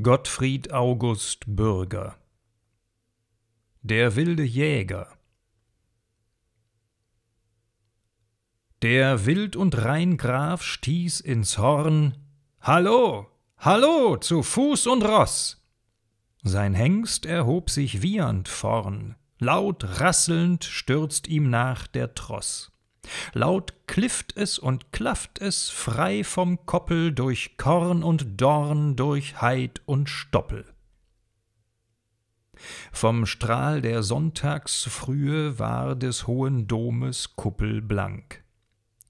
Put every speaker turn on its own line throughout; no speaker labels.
Gottfried August Bürger Der wilde Jäger Der Wild- und Rheingraf stieß ins Horn Hallo, hallo, zu Fuß und Ross! Sein Hengst erhob sich wiehernd vorn, laut rasselnd stürzt ihm nach der Tross. Laut klifft es und klafft es, frei vom Koppel, durch Korn und Dorn, durch Heid und Stoppel. Vom Strahl der Sonntagsfrühe war des hohen Domes Kuppel blank.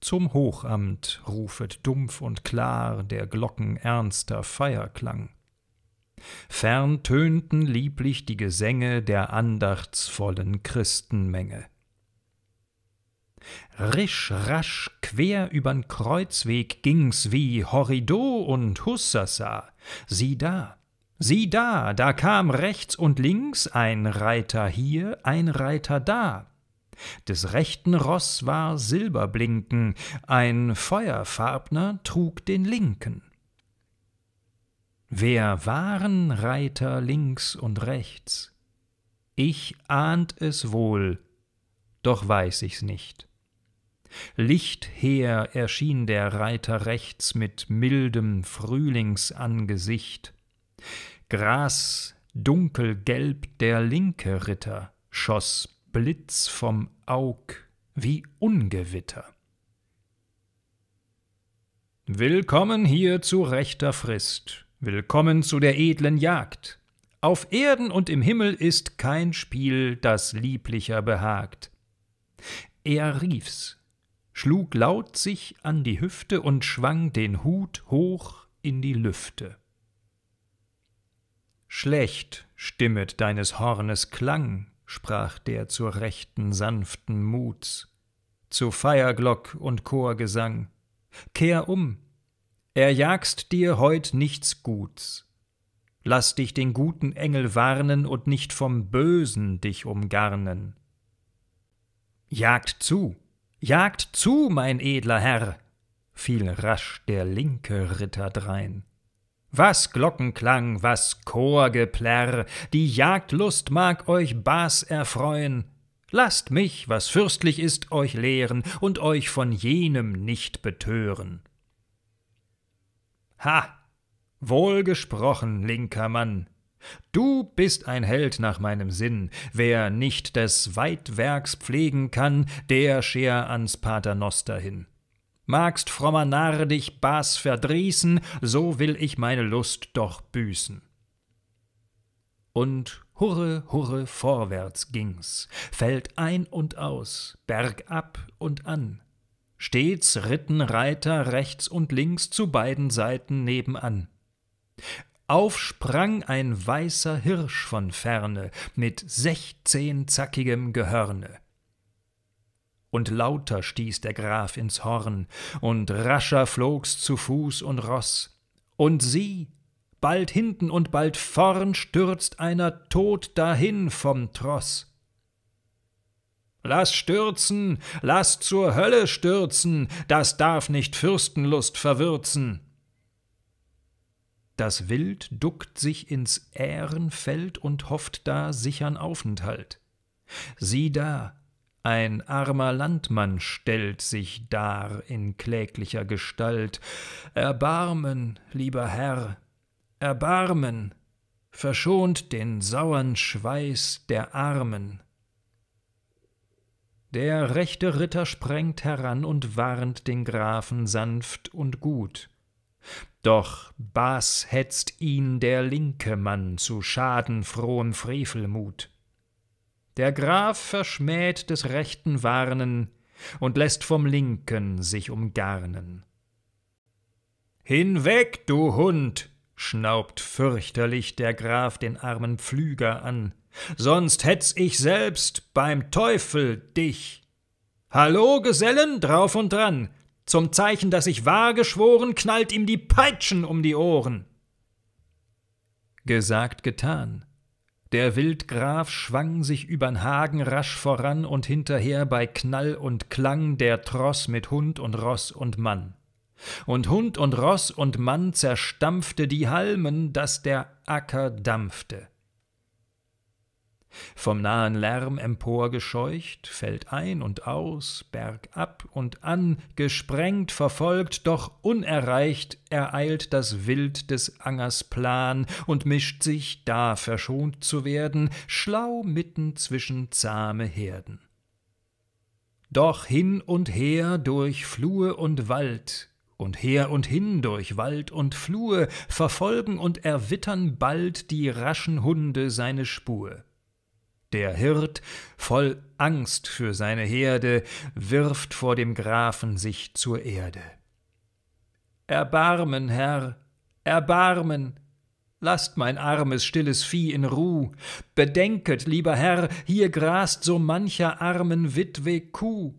Zum Hochamt rufet dumpf und klar der Glocken ernster Feierklang. Fern tönten lieblich die Gesänge der andachtsvollen Christenmenge. Risch rasch quer übern Kreuzweg ging's wie Horrido und Hussasa. Sieh da, sieh da, da kam rechts und links ein Reiter hier, ein Reiter da. Des rechten Ross war Silberblinken, ein Feuerfarbner trug den linken. Wer waren Reiter links und rechts? Ich ahnt es wohl, doch weiß ich's nicht. Lichther erschien der Reiter rechts mit mildem Frühlingsangesicht. Gras, dunkelgelb der linke Ritter, schoss Blitz vom Aug wie Ungewitter. Willkommen hier zu rechter Frist, willkommen zu der edlen Jagd. Auf Erden und im Himmel ist kein Spiel, das lieblicher behagt. Er rief's, schlug laut sich an die Hüfte und schwang den Hut hoch in die Lüfte. Schlecht stimmet deines Hornes Klang, sprach der zur rechten sanften Muts, zu Feierglock und Chorgesang. Kehr um, erjagst dir heut nichts Guts. Lass dich den guten Engel warnen und nicht vom Bösen dich umgarnen. Jagt zu, Jagt zu, mein edler Herr! fiel rasch der linke Ritter drein. Was Glockenklang, was Chorgeplärr, die Jagdlust mag euch Bas erfreuen. Lasst mich, was fürstlich ist, euch lehren und euch von jenem nicht betören. Ha! Wohl gesprochen, linker Mann, Du bist ein Held nach meinem Sinn. Wer nicht des Weitwerks pflegen kann, der scher ans Paternoster hin. Magst, frommer Narr, dich Bas verdrießen, so will ich meine Lust doch büßen. Und hurre, hurre, vorwärts ging's, fällt ein und aus, bergab und an. Stets ritten Reiter rechts und links zu beiden Seiten nebenan. Aufsprang ein weißer Hirsch von ferne mit sechzehnzackigem Gehörne. Und lauter stieß der Graf ins Horn, und rascher flog's zu Fuß und Ross. Und sieh, bald hinten und bald vorn stürzt einer tot dahin vom Tross. Lass stürzen, lass zur Hölle stürzen, das darf nicht Fürstenlust verwürzen. Das Wild duckt sich ins Ährenfeld und hofft da sichern Aufenthalt. Sieh da, ein armer Landmann stellt sich dar in kläglicher Gestalt. Erbarmen, lieber Herr, erbarmen, verschont den sauren Schweiß der Armen. Der rechte Ritter sprengt heran und warnt den Grafen sanft und gut doch Bas hetzt ihn der linke Mann zu schadenfrohen Frevelmut. Der Graf verschmäht des Rechten warnen und lässt vom Linken sich umgarnen. Hinweg, du Hund! schnaubt fürchterlich der Graf den armen Pflüger an, sonst hetz ich selbst beim Teufel dich. Hallo, Gesellen, drauf und dran, zum Zeichen, dass ich wahr geschworen, knallt ihm die Peitschen um die Ohren. Gesagt, getan. Der Wildgraf schwang sich übern Hagen rasch voran und hinterher bei Knall und Klang der Tross mit Hund und Ross und Mann. Und Hund und Ross und Mann zerstampfte die Halmen, daß der Acker dampfte. Vom nahen Lärm emporgescheucht, fällt ein und aus, bergab und an, gesprengt, verfolgt, doch unerreicht, ereilt das Wild des Angers Plan und mischt sich, da verschont zu werden, schlau mitten zwischen zahme Herden. Doch hin und her durch Flur und Wald, und her und hin durch Wald und Flur, verfolgen und erwittern bald die raschen Hunde seine Spur der Hirt, voll Angst für seine Herde, wirft vor dem Grafen sich zur Erde. Erbarmen, Herr, erbarmen, Lasst mein armes, stilles Vieh in Ruh. Bedenket, lieber Herr, hier grast so mancher armen Witwe Kuh.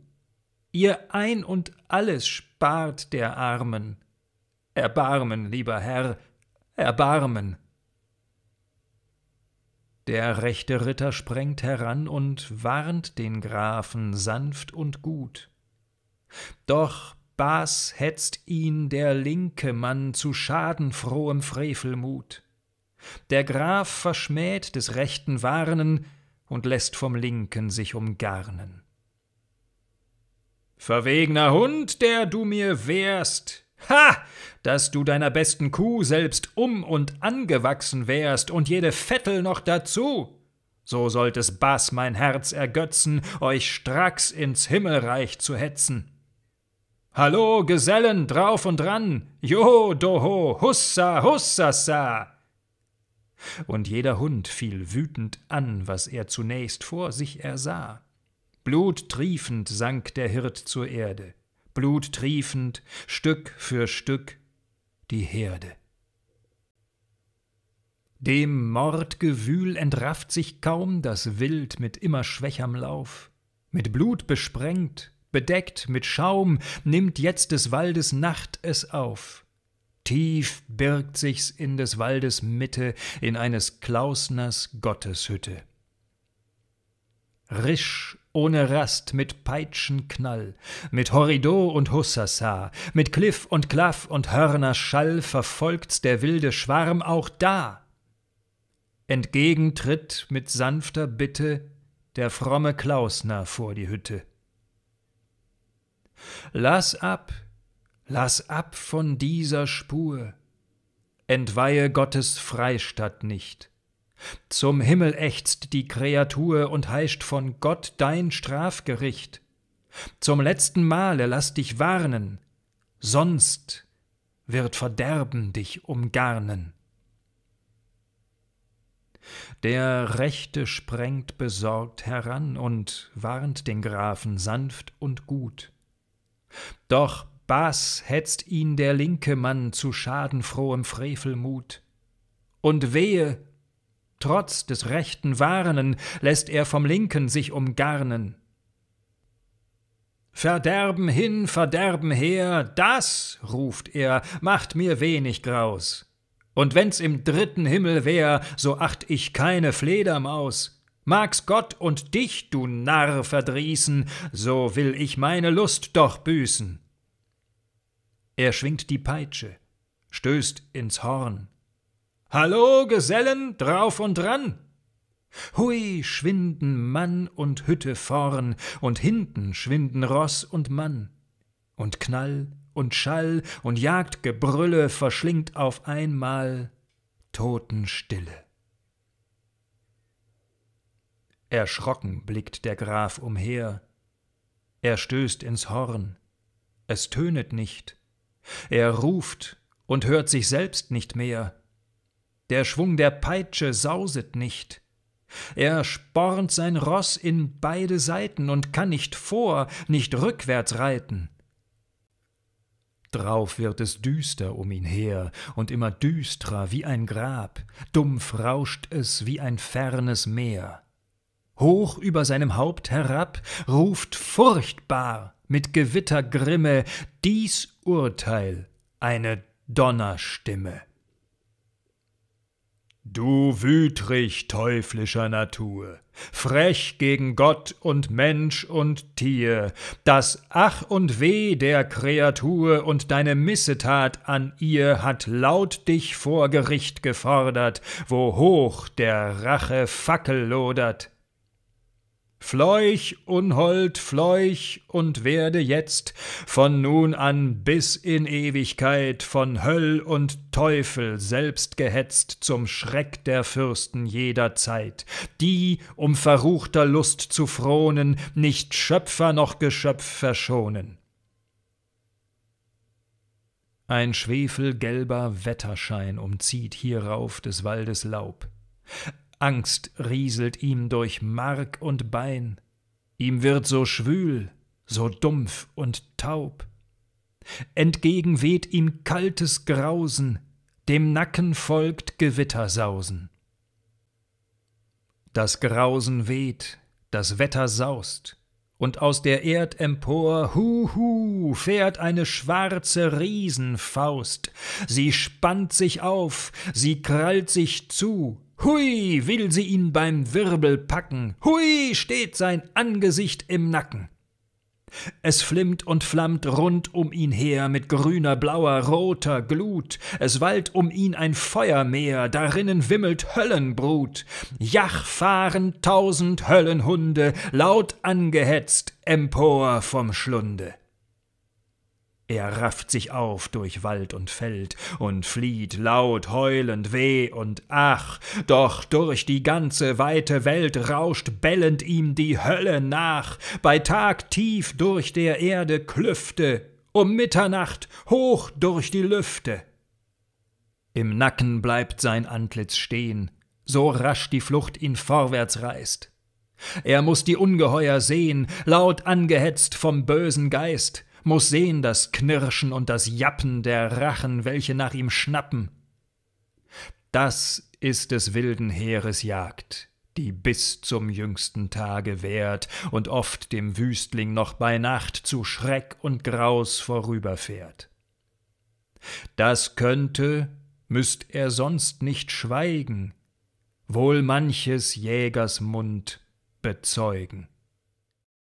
Ihr ein und alles spart der Armen. Erbarmen, lieber Herr, erbarmen. Der rechte Ritter sprengt heran und warnt den Grafen sanft und gut. Doch Bas hetzt ihn der linke Mann zu schadenfrohem Frevelmut. Der Graf verschmäht des Rechten warnen und lässt vom Linken sich umgarnen. Verwegner Hund, der du mir wehrst, Ha! Dass du deiner besten Kuh selbst um und angewachsen wärst und jede Vettel noch dazu! So sollt es Bass mein Herz ergötzen, euch stracks ins Himmelreich zu hetzen. Hallo, Gesellen, drauf und dran! Joho, doho, hussa, hussasa! Und jeder Hund fiel wütend an, was er zunächst vor sich ersah. Bluttriefend sank der Hirt zur Erde bluttriefend, Stück für Stück die Herde. Dem Mordgewühl entrafft sich kaum das Wild mit immer schwächerm Lauf. Mit Blut besprengt, bedeckt mit Schaum, nimmt jetzt des Waldes Nacht es auf. Tief birgt sich's in des Waldes Mitte, in eines Klausners Gotteshütte. Risch ohne Rast, mit Peitschenknall, mit Horrido und Hussassar, mit Kliff und Klaff und Hörnerschall verfolgt's der wilde Schwarm auch da. Entgegentritt mit sanfter Bitte der fromme Klausner vor die Hütte. Lass ab, lass ab von dieser Spur, entweihe Gottes Freistatt nicht, zum Himmel ächzt die Kreatur und heischt von Gott dein Strafgericht. Zum letzten Male lass dich warnen, sonst wird Verderben dich umgarnen. Der Rechte sprengt besorgt heran und warnt den Grafen sanft und gut. Doch Bas hetzt ihn der linke Mann zu schadenfrohem Frevelmut. Und wehe, Trotz des Rechten warnen, lässt er vom Linken sich umgarnen. Verderben hin, Verderben her, das, ruft er, macht mir wenig Graus. Und wenn's im dritten Himmel wär, so acht ich keine Fledermaus. Mag's Gott und dich, du Narr, verdrießen, so will ich meine Lust doch büßen. Er schwingt die Peitsche, stößt ins Horn, Hallo, Gesellen, drauf und dran! Hui, schwinden Mann und Hütte vorn, und hinten schwinden Ross und Mann. Und Knall und Schall und Jagdgebrülle verschlingt auf einmal Totenstille. Erschrocken blickt der Graf umher. Er stößt ins Horn. Es tönet nicht. Er ruft und hört sich selbst nicht mehr der Schwung der Peitsche sauset nicht. Er spornt sein Ross in beide Seiten und kann nicht vor, nicht rückwärts reiten. Drauf wird es düster um ihn her und immer düstrer wie ein Grab, dumpf rauscht es wie ein fernes Meer. Hoch über seinem Haupt herab ruft furchtbar mit Gewittergrimme dies Urteil eine Donnerstimme. Du wütrich teuflischer Natur, frech gegen Gott und Mensch und Tier, das Ach und Weh der Kreatur und deine Missetat an ihr hat laut dich vor Gericht gefordert, wo hoch der Rache Fackel lodert. Fleuch, unhold, fleuch und werde jetzt von nun an bis in Ewigkeit von Höll und Teufel selbst gehetzt zum Schreck der Fürsten jeder Zeit, die, um verruchter Lust zu fronen, nicht Schöpfer noch Geschöpf verschonen. Ein schwefelgelber Wetterschein umzieht hierauf des Waldes Laub. Angst rieselt ihm durch Mark und Bein, ihm wird so schwül, so dumpf und taub. Entgegen weht ihm kaltes Grausen, dem Nacken folgt Gewittersausen. Das Grausen weht, das Wetter saust, und aus der Erd empor, huhu, fährt eine schwarze Riesenfaust. Sie spannt sich auf, sie krallt sich zu, Hui, will sie ihn beim Wirbel packen, hui, steht sein Angesicht im Nacken. Es flimmt und flammt rund um ihn her mit grüner, blauer, roter Glut. Es wallt um ihn ein Feuermeer, darinnen wimmelt Höllenbrut. Jach fahren tausend Höllenhunde, laut angehetzt empor vom Schlunde. Er rafft sich auf durch Wald und Feld und flieht laut heulend weh und ach, doch durch die ganze weite Welt rauscht bellend ihm die Hölle nach, bei Tag tief durch der Erde Klüfte, um Mitternacht hoch durch die Lüfte. Im Nacken bleibt sein Antlitz stehen, so rasch die Flucht ihn vorwärts reißt. Er muß die Ungeheuer sehen, laut angehetzt vom bösen Geist, muß sehen das Knirschen und das Jappen der Rachen, welche nach ihm schnappen. Das ist des wilden Heeres Jagd, die bis zum jüngsten Tage währt und oft dem Wüstling noch bei Nacht zu Schreck und Graus vorüberfährt. Das könnte, müßt er sonst nicht schweigen, wohl manches Jägers Mund bezeugen.